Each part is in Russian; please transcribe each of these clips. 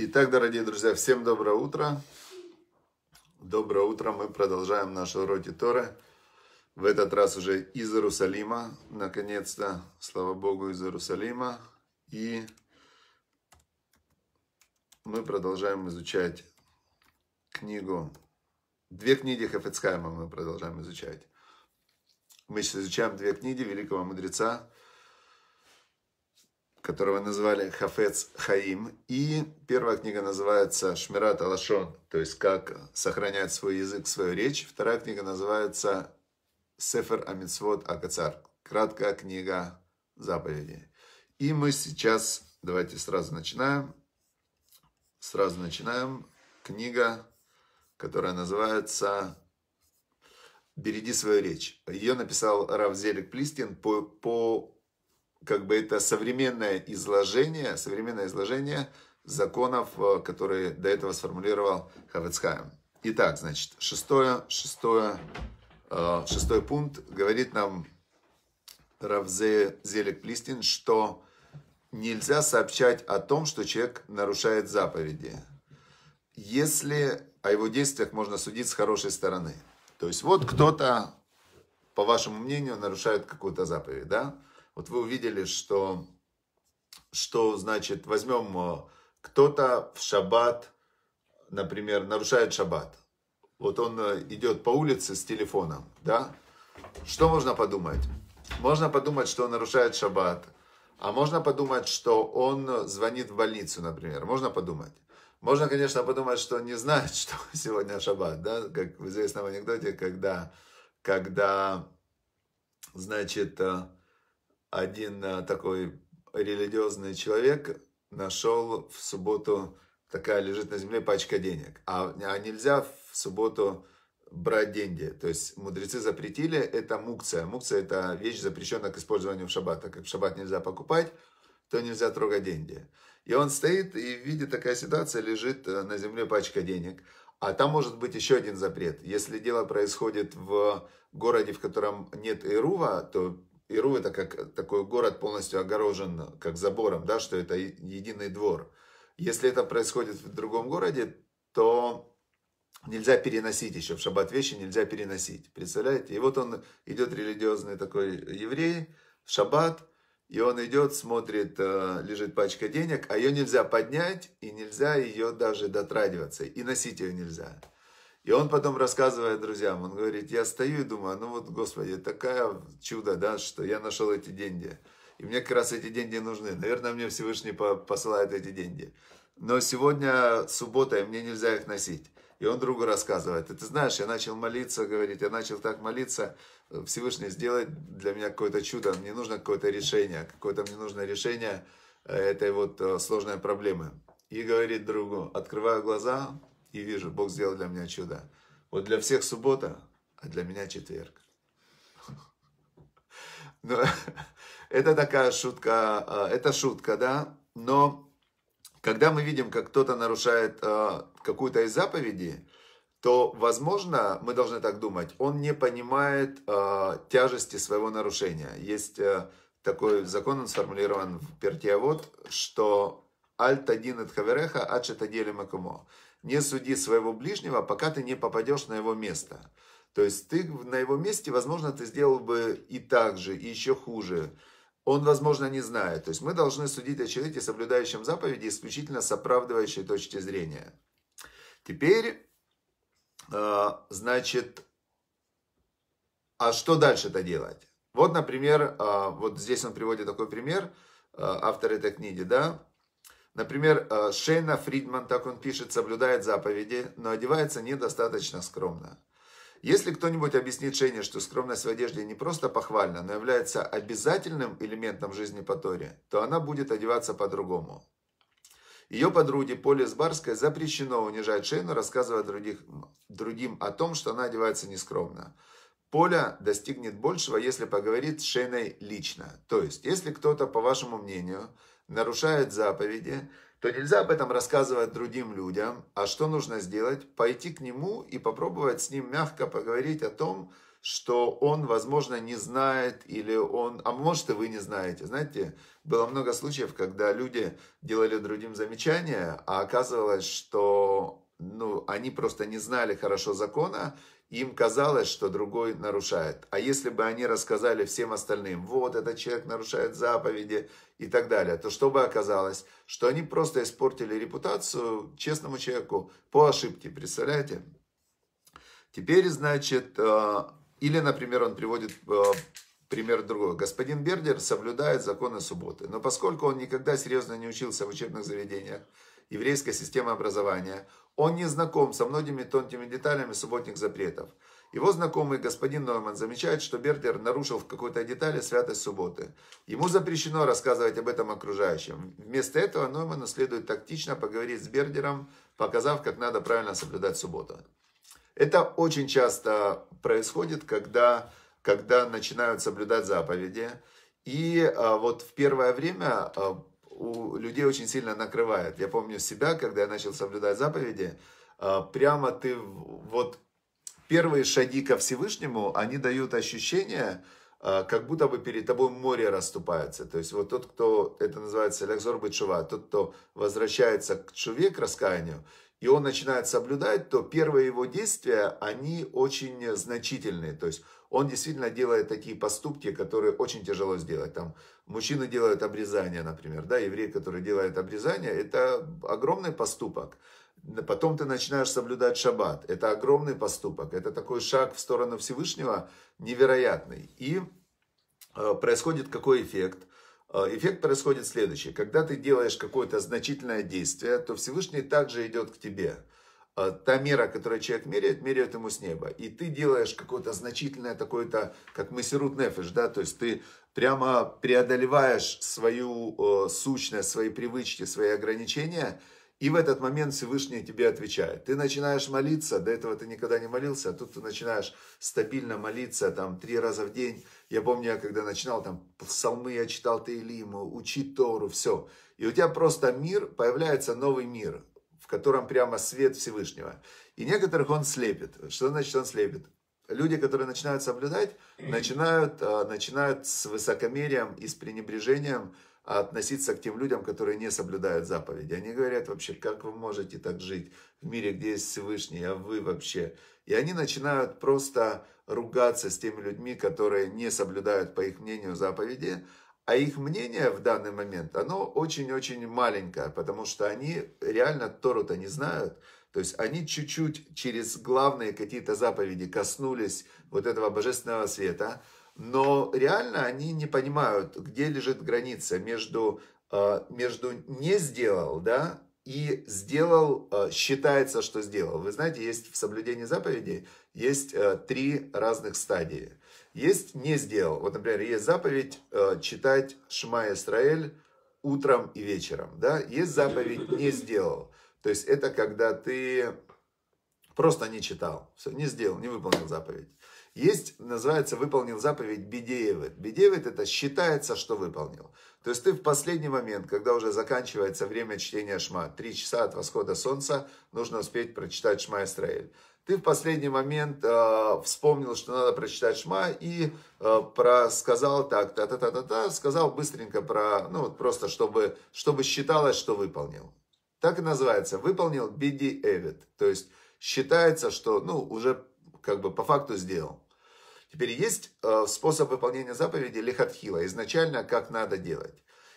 Итак, дорогие друзья, всем доброе утро. Доброе утро. Мы продолжаем наши уроки Торы. В этот раз уже из Иерусалима. Наконец-то, слава Богу, из Иерусалима. И мы продолжаем изучать книгу. Две книги Хафецкайма мы продолжаем изучать. Мы сейчас изучаем две книги великого мудреца – которого назвали Хафец Хаим. И первая книга называется Шмират Алашон, то есть как сохранять свой язык, свою речь. Вторая книга называется Сефер Амитсвот Акацар, краткая книга заповедей. И мы сейчас, давайте сразу начинаем. Сразу начинаем. Книга, которая называется «Береги свою речь». Ее написал Рав Зелик Плистин по, по как бы это современное изложение, современное изложение законов, э, которые до этого сформулировал Хавецхайм. Итак, значит, шестое, шестое, э, шестой пункт говорит нам Равзе Зелек Плистин, что нельзя сообщать о том, что человек нарушает заповеди, если о его действиях можно судить с хорошей стороны. То есть вот кто-то, по вашему мнению, нарушает какую-то заповедь, да? Вот вы увидели, что, что значит, возьмем э, кто-то в шаббат, например, нарушает шаббат. Вот он э, идет по улице с телефоном, да? Что можно подумать? Можно подумать, что он нарушает шаббат. А можно подумать, что он звонит в больницу, например. Можно подумать. Можно, конечно, подумать, что он не знает, что сегодня шаббат, да? Как в известном анекдоте, когда, когда значит, э, один э, такой религиозный человек нашел в субботу, такая лежит на земле пачка денег. А, а нельзя в субботу брать деньги. То есть мудрецы запретили, это мукция. Мукция – это вещь, запрещенная к использованию в шаббат. Так как в шаббат нельзя покупать, то нельзя трогать деньги. И он стоит и видит такая ситуация, лежит э, на земле пачка денег. А там может быть еще один запрет. Если дело происходит в городе, в котором нет Ирува, то Иру это как такой город полностью огорожен, как забором, да, что это единый двор. Если это происходит в другом городе, то нельзя переносить еще, в шаббат вещи нельзя переносить, представляете? И вот он идет религиозный такой еврей, в шаббат, и он идет, смотрит, э, лежит пачка денег, а ее нельзя поднять, и нельзя ее даже дотрагиваться, и носить ее нельзя. И он потом рассказывает друзьям, он говорит, я стою и думаю, ну вот, Господи, такая чудо, да, что я нашел эти деньги. И мне как раз эти деньги нужны. Наверное, мне Всевышний посылает эти деньги. Но сегодня суббота, и мне нельзя их носить. И он другу рассказывает, и ты знаешь, я начал молиться, говорить, я начал так молиться, Всевышний сделает для меня какое-то чудо, мне нужно какое-то решение, какое-то мне нужно решение э, этой вот э, сложной проблемы. И говорит другу, открываю глаза, и вижу, Бог сделал для меня чудо. Вот для всех суббота, а для меня четверг. Но, это такая шутка, а, это шутка, да, но когда мы видим, как кто-то нарушает а, какую-то из заповедей, то, возможно, мы должны так думать, он не понимает а, тяжести своего нарушения. Есть э, такой закон, он сформулирован в Пертиавод, что «Аль тадин от хавереха, аче тадели макумо». Не суди своего ближнего, пока ты не попадешь на его место. То есть ты на его месте, возможно, ты сделал бы и так же, и еще хуже. Он, возможно, не знает. То есть мы должны судить о человеке, соблюдающем заповеди, исключительно с оправдывающей точки зрения. Теперь, а, значит, а что дальше-то делать? Вот, например, а, вот здесь он приводит такой пример, а, автор этой книги, да, Например, э, Шейна Фридман, так он пишет, соблюдает заповеди, но одевается недостаточно скромно. Если кто-нибудь объяснит Шейне, что скромность в одежде не просто похвальна, но является обязательным элементом жизни по Торе, то она будет одеваться по-другому. Ее подруге Поле Сбарской запрещено унижать Шейну, рассказывая других, другим о том, что она одевается нескромно. Поля достигнет большего, если поговорит с Шейной лично. То есть, если кто-то, по вашему мнению, нарушает заповеди, то нельзя об этом рассказывать другим людям. А что нужно сделать? Пойти к нему и попробовать с ним мягко поговорить о том, что он, возможно, не знает, или он, а может и вы не знаете. Знаете, было много случаев, когда люди делали другим замечания, а оказывалось, что ну, они просто не знали хорошо закона, им казалось, что другой нарушает. А если бы они рассказали всем остальным, вот этот человек нарушает заповеди и так далее, то что бы оказалось? Что они просто испортили репутацию честному человеку по ошибке, представляете? Теперь, значит, э, или, например, он приводит э, пример другой. Господин Бердер соблюдает законы субботы, но поскольку он никогда серьезно не учился в учебных заведениях, еврейской системы образования. Он не знаком со многими тонкими деталями субботних запретов. Его знакомый господин Норман замечает, что Бердер нарушил в какой-то детали святость субботы. Ему запрещено рассказывать об этом окружающим. Вместо этого Норману следует тактично поговорить с Бердером, показав, как надо правильно соблюдать субботу. Это очень часто происходит, когда, когда начинают соблюдать заповеди. И а, вот в первое время а, у людей очень сильно накрывает. Я помню себя, когда я начал соблюдать заповеди, э, прямо ты вот первые шаги ко Всевышнему, они дают ощущение, э, как будто бы перед тобой море расступается. То есть вот тот, кто, это называется лякзор бычува, тот, кто возвращается к чуве, к раскаянию, и он начинает соблюдать, то первые его действия, они очень значительные. То есть он действительно делает такие поступки, которые очень тяжело сделать. Там мужчины делают обрезание, например, да, еврей, который делает обрезание, это огромный поступок. Потом ты начинаешь соблюдать шаббат. Это огромный поступок. Это такой шаг в сторону Всевышнего невероятный. И э, происходит какой эффект? Э, эффект происходит следующий. Когда ты делаешь какое-то значительное действие, то Всевышний также идет к тебе. Э, та мера, которую человек меряет, меряет ему с неба. И ты делаешь какое-то значительное такое-то, как мессирут нефиш, да, то есть ты прямо преодолеваешь свою э, сущность, свои привычки, свои ограничения, и в этот момент Всевышний тебе отвечает. Ты начинаешь молиться, до этого ты никогда не молился, а тут ты начинаешь стабильно молиться, там, три раза в день. Я помню, я когда начинал, там, псалмы я читал Таилиму, учи Тору, все. И у тебя просто мир, появляется новый мир в котором прямо свет Всевышнего. И некоторых он слепит. Что значит он слепит? люди, которые начинают соблюдать, начинают, а, начинают с высокомерием и с пренебрежением а, относиться к тем людям, которые не соблюдают заповеди. Они говорят вообще, как вы можете так жить в мире, где есть Всевышний, а вы вообще. И они начинают просто ругаться с теми людьми, которые не соблюдают, по их мнению, заповеди, а их мнение в данный момент, оно очень-очень маленькое, потому что они реально Тору-то не знают. То есть они чуть-чуть через главные какие-то заповеди коснулись вот этого божественного света, но реально они не понимают, где лежит граница между, э, между не сделал, да, и сделал, э, считается, что сделал. Вы знаете, есть в соблюдении заповедей, есть э, три разных стадии. Есть не сделал. Вот, например, есть заповедь э, читать Шма Исраэль утром и вечером. Да? Есть заповедь не сделал. То есть это когда ты просто не читал, все, не сделал, не выполнил заповедь. Есть, называется, выполнил заповедь Бедеевит. Бедеевит это считается, что выполнил. То есть ты в последний момент, когда уже заканчивается время чтения Шма, три часа от восхода солнца, нужно успеть прочитать Шма Исраэль ты в последний момент э, вспомнил, что надо прочитать Шма и э, про, сказал так, та-та-та-та-та, сказал быстренько про, ну вот просто, чтобы, чтобы считалось, что выполнил. Так и называется, выполнил биди эвид, то есть считается, что, ну, уже как бы по факту сделал. Теперь есть э, способ выполнения заповеди лихатхила, изначально как надо делать.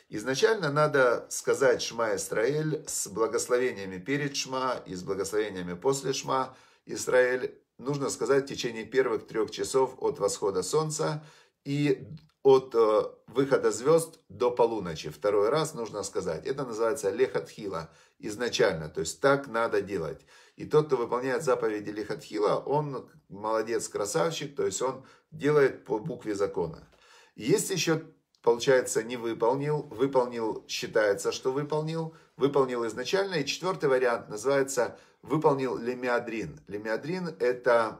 Изначально надо сказать Шма Исраэль с благословениями перед Шма и с благословениями после Шма – Израиль, нужно сказать, в течение первых трех часов от восхода солнца и от э, выхода звезд до полуночи. Второй раз нужно сказать. Это называется лехатхила изначально. То есть так надо делать. И тот, кто выполняет заповеди лехатхила, он молодец, красавчик. То есть он делает по букве закона. Есть еще, получается, не выполнил. Выполнил, считается, что выполнил. Выполнил изначально. И четвертый вариант называется выполнил лемиадрин. Лемиадрин – это,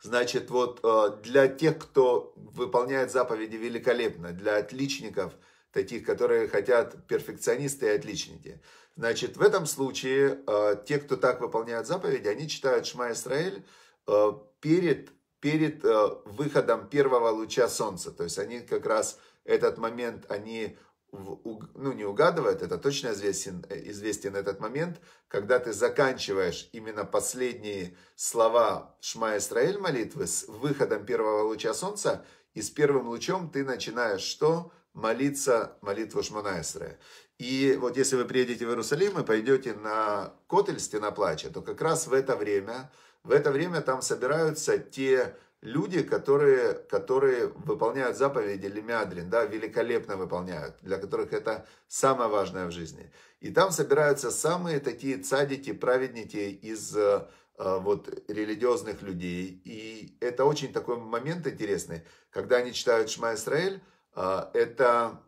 значит, вот э, для тех, кто выполняет заповеди великолепно, для отличников, таких, которые хотят перфекционисты и отличники. Значит, в этом случае э, те, кто так выполняет заповеди, они читают Шма Исраэль э, перед, перед выходом первого луча солнца. То есть они как раз этот момент, они в, ну, не угадывает, это точно известен, э, известен этот момент, когда ты заканчиваешь именно последние слова Шма Исраэль молитвы с выходом первого луча солнца, и с первым лучом ты начинаешь что? Молиться молитву Шмана Исраэль. И вот если вы приедете в Иерусалим и пойдете на Котель, Стена Плача, то как раз в это время, в это время там собираются те люди, которые, которые выполняют заповеди Лемядрин, да, великолепно выполняют, для которых это самое важное в жизни. И там собираются самые такие цадики, праведники из э, э, вот религиозных людей. И это очень такой момент интересный, когда они читают Шма Исраэль, э, это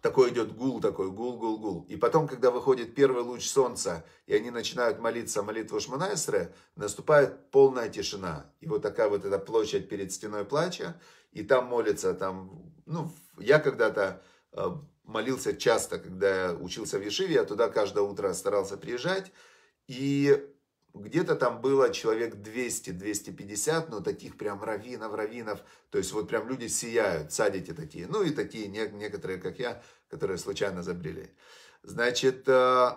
такой идет гул такой, гул, гул, гул. И потом, когда выходит первый луч солнца, и они начинают молиться молитву Шманайсре, наступает полная тишина. И вот такая вот эта площадь перед стеной плача, и там молится, там, ну, я когда-то э, молился часто, когда я учился в Ешиве, я туда каждое утро старался приезжать, и где-то там было человек 200-250, но таких прям раввинов, раввинов. То есть вот прям люди сияют, садите такие. Ну и такие некоторые, как я, которые случайно забрели. Значит, э,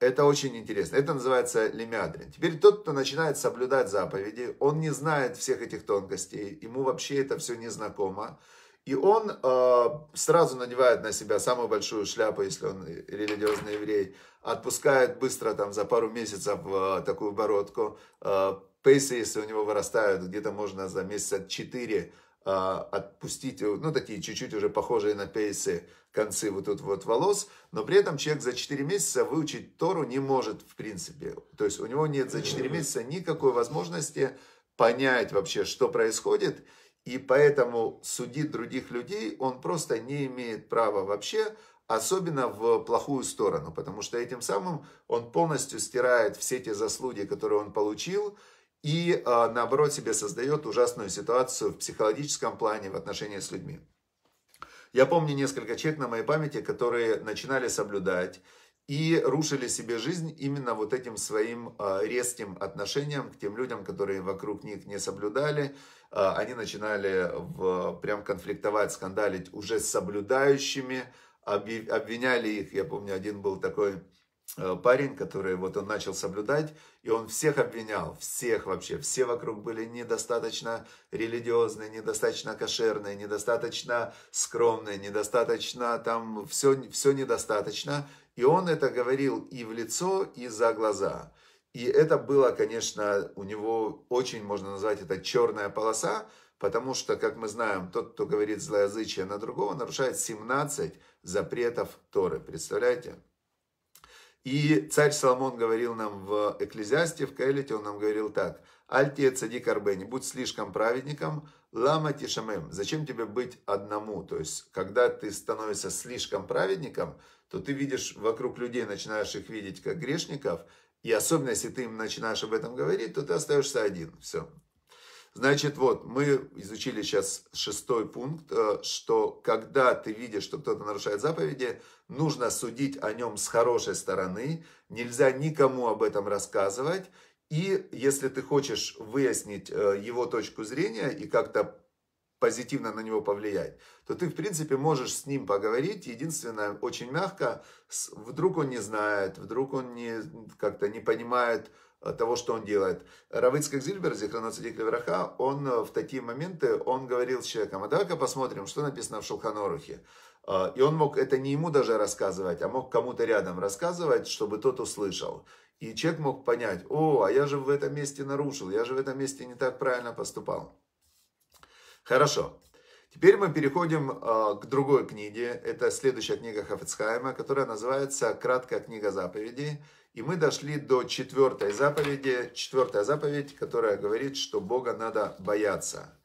это очень интересно. Это называется лемядрин. Теперь тот, кто начинает соблюдать заповеди, он не знает всех этих тонкостей, ему вообще это все незнакомо. знакомо и он э, сразу надевает на себя самую большую шляпу, если он религиозный еврей, отпускает быстро там за пару месяцев э, такую бородку. Э, пейсы, если у него вырастают, где-то можно за месяца четыре э, отпустить, ну такие чуть-чуть уже похожие на пейсы концы вот тут вот волос, но при этом человек за четыре месяца выучить Тору не может в принципе. То есть у него нет за четыре месяца никакой возможности понять вообще, что происходит и поэтому судить других людей он просто не имеет права вообще, особенно в плохую сторону, потому что этим самым он полностью стирает все те заслуги, которые он получил, и а, наоборот себе создает ужасную ситуацию в психологическом плане в отношении с людьми. Я помню несколько человек на моей памяти, которые начинали соблюдать и рушили себе жизнь именно вот этим своим а, резким отношением к тем людям, которые вокруг них не соблюдали, Э, они начинали в, прям конфликтовать, скандалить уже с соблюдающими, обвиняли их, я помню, один был такой э, парень, который вот он начал соблюдать, и он всех обвинял, всех вообще, все вокруг были недостаточно религиозные, недостаточно кошерные, недостаточно скромные, недостаточно там, все, все недостаточно, и он это говорил и в лицо, и за глаза. И это было, конечно, у него очень, можно назвать это черная полоса, потому что, как мы знаем, тот, кто говорит злоязычие на другого, нарушает 17 запретов Торы. Представляете? И царь Соломон говорил нам в Экклезиасте, в Каэлите, он нам говорил так. Альтия цади карбе, не будь слишком праведником, лама тишамем. Зачем тебе быть одному? То есть, когда ты становишься слишком праведником, то ты видишь вокруг людей, начинаешь их видеть как грешников – и особенно, если ты им начинаешь об этом говорить, то ты остаешься один. Все. Значит, вот, мы изучили сейчас шестой пункт, э, что когда ты видишь, что кто-то нарушает заповеди, нужно судить о нем с хорошей стороны, нельзя никому об этом рассказывать, и если ты хочешь выяснить э, его точку зрения и как-то позитивно на него повлиять, то ты, в принципе, можешь с ним поговорить. Единственное, очень мягко, вдруг он не знает, вдруг он не, как-то не понимает э, того, что он делает. Равыцкак Зильбер, Зихраноцедик Левраха, он э, в такие моменты, он говорил с человеком, а давай-ка посмотрим, что написано в Шелханорухе. Э, и он мог это не ему даже рассказывать, а мог кому-то рядом рассказывать, чтобы тот услышал. И человек мог понять, о, а я же в этом месте нарушил, я же в этом месте не так правильно поступал. Хорошо. Теперь мы переходим а, к другой книге. Это следующая книга Хафицхайма, которая называется «Краткая книга заповедей». И мы дошли до четвертой заповеди. Четвертая заповедь, которая говорит, что Бога надо бояться.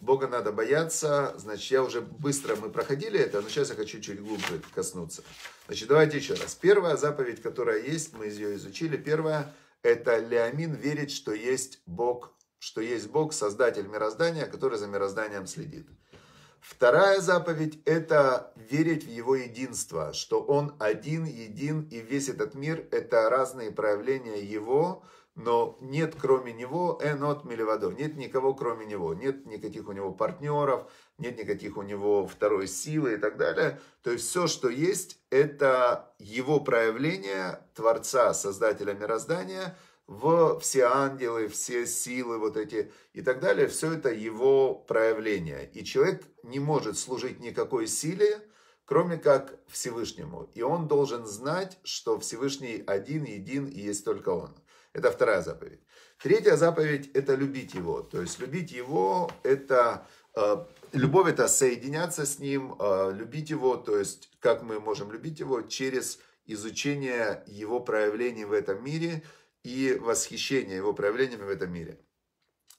Бога надо бояться. Значит, я уже быстро мы проходили это, но сейчас я хочу чуть глубже коснуться. Значит, давайте еще раз. Первая заповедь, которая есть, мы ее изучили. Первая – это Леомин верит, что есть Бог что есть Бог, создатель мироздания, который за мирозданием следит. Вторая заповедь – это верить в его единство, что он один, един, и весь этот мир – это разные проявления его, но нет кроме него энот милевадо, нет никого кроме него, нет никаких у него партнеров, нет никаких у него второй силы и так далее. То есть все, что есть, это его проявление Творца, Создателя мироздания – в все ангелы, все силы вот эти и так далее, все это его проявление. И человек не может служить никакой силе, кроме как Всевышнему. И он должен знать, что Всевышний один, един и есть только он. Это вторая заповедь. Третья заповедь – это любить его. То есть любить его – это э, любовь это соединяться с ним, э, любить его, то есть как мы можем любить его через изучение его проявлений в этом мире – и восхищение его проявлениями в этом мире.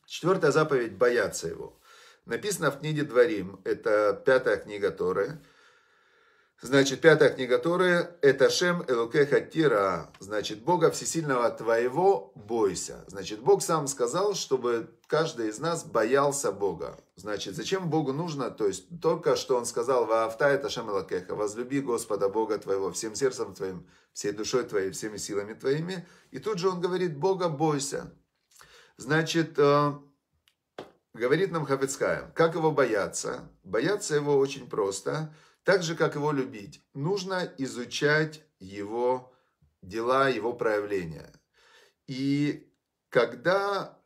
Четвертая заповедь – бояться его. Написано в книге Дворим, это пятая книга Торы – Значит, пятая книга Торы – это Шем Элукеха Тира. Значит, Бога Всесильного Твоего бойся. Значит, Бог сам сказал, чтобы каждый из нас боялся Бога. Значит, зачем Богу нужно? То есть, только что Он сказал, Ваавта – это Шем Элукеха. Возлюби Господа Бога Твоего всем сердцем Твоим, всей душой Твоей, всеми силами Твоими. И тут же Он говорит, Бога бойся. Значит, э, говорит нам Хафицкая, как его бояться? Бояться его очень просто – так же, как его любить, нужно изучать его дела, его проявления. И когда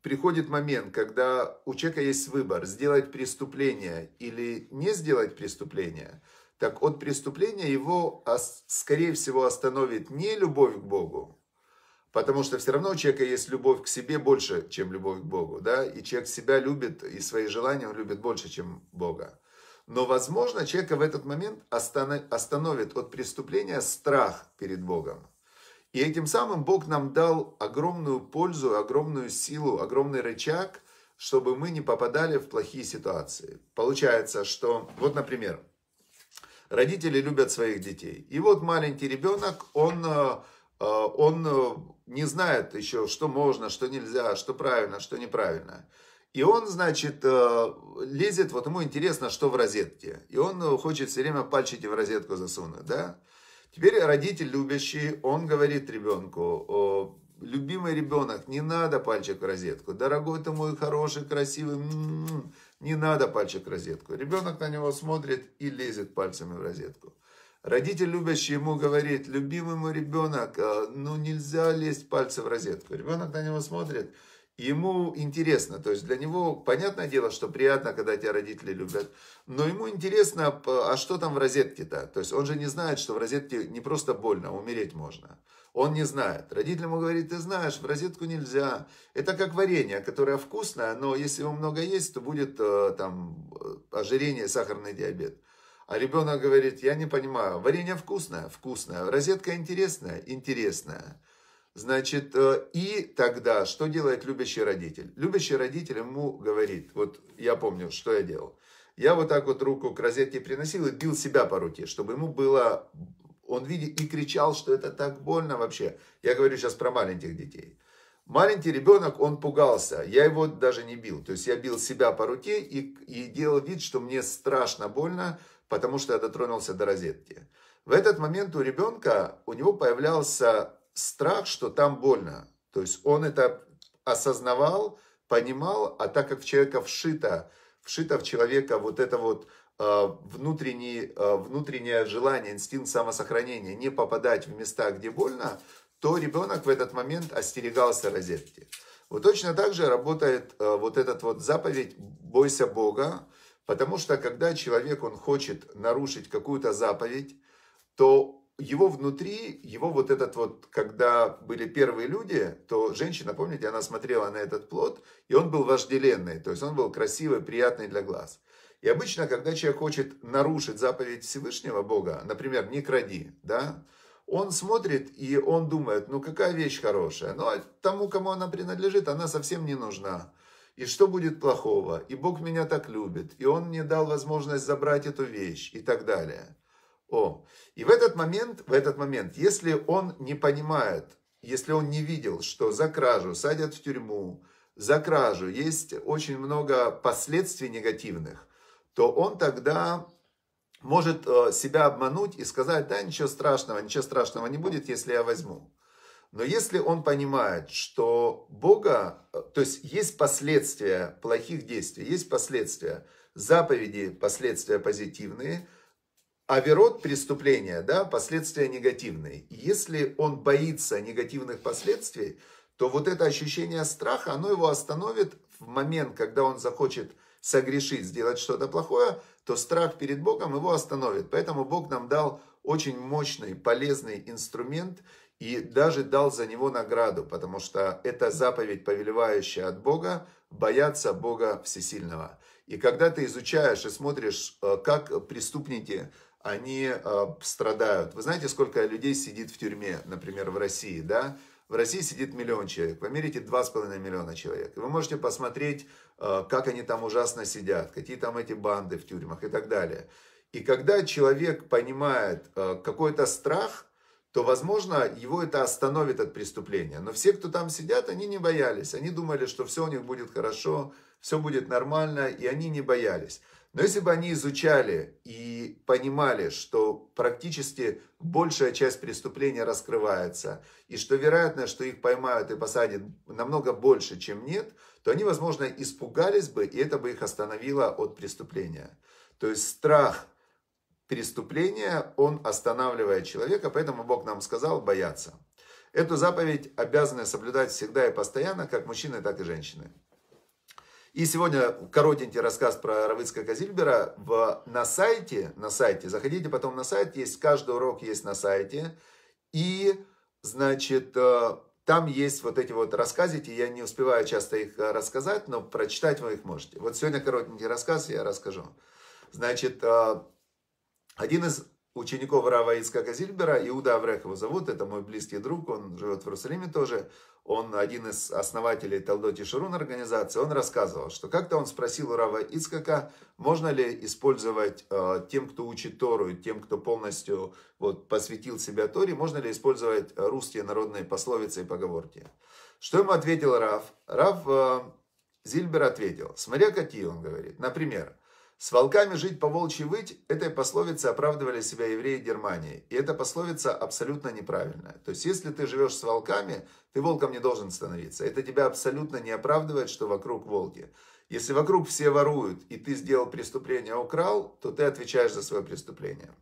приходит момент, когда у человека есть выбор сделать преступление или не сделать преступление, так от преступления его, скорее всего, остановит не любовь к Богу, потому что все равно у человека есть любовь к себе больше, чем любовь к Богу, да, и человек себя любит и свои желания он любит больше, чем Бога. Но, возможно, человека в этот момент остановит от преступления страх перед Богом. И этим самым Бог нам дал огромную пользу, огромную силу, огромный рычаг, чтобы мы не попадали в плохие ситуации. Получается, что, вот, например, родители любят своих детей. И вот маленький ребенок, он, э, э, он э, не знает еще, что можно, что нельзя, что правильно, что неправильно. И он, значит, э, лезет, вот ему интересно, что в розетке. И он э, хочет все время пальчики в розетку засунуть, да? Теперь родитель любящий, он говорит ребенку, любимый ребенок, не надо пальчик в розетку. Дорогой ты мой, хороший, красивый, м-м-м, не надо пальчик в розетку. Ребенок на него смотрит и лезет пальцами в розетку. Родитель любящий ему говорит, любимый мой ребенок, э, ну нельзя лезть пальцы в розетку. Ребенок на него смотрит, ему интересно, то есть для него, понятное дело, что приятно, когда тебя родители любят, но ему интересно, а что там в розетке-то? То есть он же не знает, что в розетке не просто больно, а умереть можно. Он не знает. Родитель ему говорит, ты знаешь, в розетку нельзя. Это как варенье, которое вкусное, но если его много есть, то будет э, там э, ожирение, сахарный диабет. А ребенок говорит, я не понимаю, варенье вкусное? Вкусное. Розетка интересная? Интересная. Значит, э, и тогда что делает любящий родитель? Любящий родитель ему говорит, вот я помню, что я делал. Я вот так вот руку к розетке приносил и бил себя по руке, чтобы ему было... Он видит и кричал, что это так больно вообще. Я говорю сейчас про маленьких детей. Маленький ребенок, он пугался. Я его даже не бил. То есть я бил себя по руке и, и делал вид, что мне страшно больно, потому что я дотронулся до розетки. В этот момент у ребенка, у него появлялся страх, что там больно. То есть он это осознавал, понимал, а так как в человека вшито, вшито в человека вот это вот э, э внутреннее желание, инстинкт самосохранения не попадать в места, где больно, то ребенок в этот момент остерегался розетки. Вот точно так же работает э, вот этот вот заповедь «бойся Бога», потому что когда человек, он хочет нарушить какую-то заповедь, то его внутри, его вот этот вот, когда были первые люди, то женщина, помните, она смотрела на этот плод, и он был вожделенный, то есть он был красивый, приятный для глаз. И обычно, когда человек хочет нарушить заповедь Всевышнего Бога, например, не кради, да, он смотрит и он думает, ну какая вещь хорошая, но ну, а тому, кому она принадлежит, она совсем не нужна. И что будет плохого? И Бог меня так любит, и Он мне дал возможность забрать эту вещь и так далее. О. И в этот момент, в этот момент, если он не понимает, если он не видел, что за кражу садят в тюрьму, за кражу есть очень много последствий негативных, то он тогда может э, себя обмануть и сказать, да, ничего страшного, ничего страшного не будет, если я возьму. Но если он понимает, что Бога, э, то есть есть последствия плохих действий, есть последствия, заповеди, последствия позитивные – Аверот преступления, да, последствия негативные. Если он боится негативных последствий, то вот это ощущение страха, оно его остановит в момент, когда он захочет согрешить, сделать что-то плохое, то страх перед Богом его остановит. Поэтому Бог нам дал очень мощный, полезный инструмент и даже дал за него награду, потому что это заповедь, повелевающая от Бога, бояться Бога Всесильного. И когда ты изучаешь и смотришь, э, как преступники они э, страдают. Вы знаете, сколько людей сидит в тюрьме, например, в России, да? В России сидит миллион человек, в Америке 2,5 миллиона человек. вы можете посмотреть, э, как они там ужасно сидят, какие там эти банды в тюрьмах и так далее. И когда человек понимает э, какой-то страх, то, возможно, его это остановит от преступления. Но все, кто там сидят, они не боялись. Они думали, что все у них будет хорошо, все будет нормально, и они не боялись. Но если бы они изучали и понимали, что практически большая часть преступления раскрывается, и что вероятно, что их поймают и посадят намного больше, чем нет, то они, возможно, испугались бы, и это бы их остановило от преступления. То есть страх преступления, он останавливает человека, поэтому Бог нам сказал бояться. Эту заповедь обязаны соблюдать всегда и постоянно, как мужчины, так и женщины. И сегодня коротенький рассказ про Равицкого Казильбера в, на сайте, на сайте, заходите потом на сайт, есть каждый урок есть на сайте, и, значит, э, там есть вот эти вот рассказики, я не успеваю часто их э, рассказать, но прочитать вы их можете. Вот сегодня коротенький рассказ я расскажу. Значит, э, один из учеников Рава Ицкака Зильбера, Иуда Аврех его зовут, это мой близкий друг, он живет в Иерусалиме тоже, он один из основателей Талдоти Шарун организации, он рассказывал, что как-то он спросил у Рава Ицкака, можно ли использовать э, тем, кто учит Тору, и тем, кто полностью вот, посвятил себя Торе, можно ли использовать русские народные пословицы и поговорки. Что ему ответил Рав? Рав э, Зильбер ответил, смотря какие, он говорит, например, с волками жить по волчьи выть, этой пословицы оправдывали себя евреи Германии. И эта пословица абсолютно неправильная. То есть, если ты живешь с волками, ты волком не должен становиться. Это тебя абсолютно не оправдывает, что вокруг волки. Если вокруг все воруют, и ты сделал преступление, украл, то ты отвечаешь за свое преступление.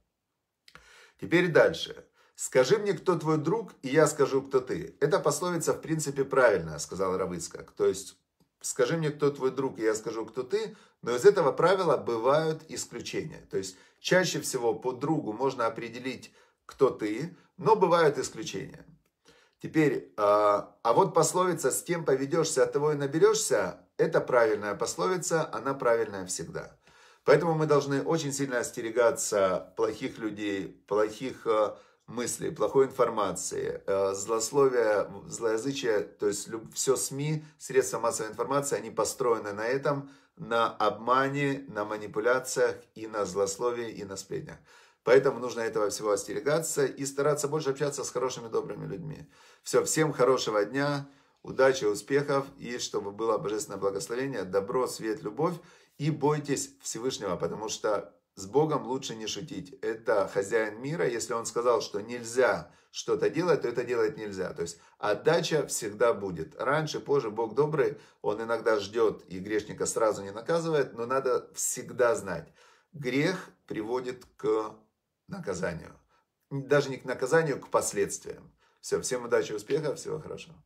Теперь дальше. «Скажи мне, кто твой друг, и я скажу, кто ты». Эта пословица, в принципе, правильная, сказал Равыцкак. То есть, Скажи мне, кто твой друг, и я скажу, кто ты. Но из этого правила бывают исключения. То есть чаще всего по другу можно определить, кто ты, но бывают исключения. Теперь, а, а вот пословица «с кем поведешься, от того и наберешься» – это правильная пословица, она правильная всегда. Поэтому мы должны очень сильно остерегаться плохих людей, плохих а, мысли плохой информации, э, злословия, злоязычия, то есть все СМИ, средства массовой информации, они построены на этом, на обмане, на манипуляциях и на злословии, и на сплетнях. Поэтому нужно этого всего остерегаться и стараться больше общаться с хорошими, добрыми людьми. Все, всем хорошего дня, удачи, успехов и чтобы было божественное благословение, добро, свет, любовь. И бойтесь Всевышнего, потому что с Богом лучше не шутить. Это хозяин мира. Если он сказал, что нельзя что-то делать, то это делать нельзя. То есть отдача всегда будет. Раньше, позже Бог добрый, он иногда ждет и грешника сразу не наказывает, но надо всегда знать. Грех приводит к наказанию. Даже не к наказанию, а к последствиям. Все, всем удачи, успехов, всего хорошего.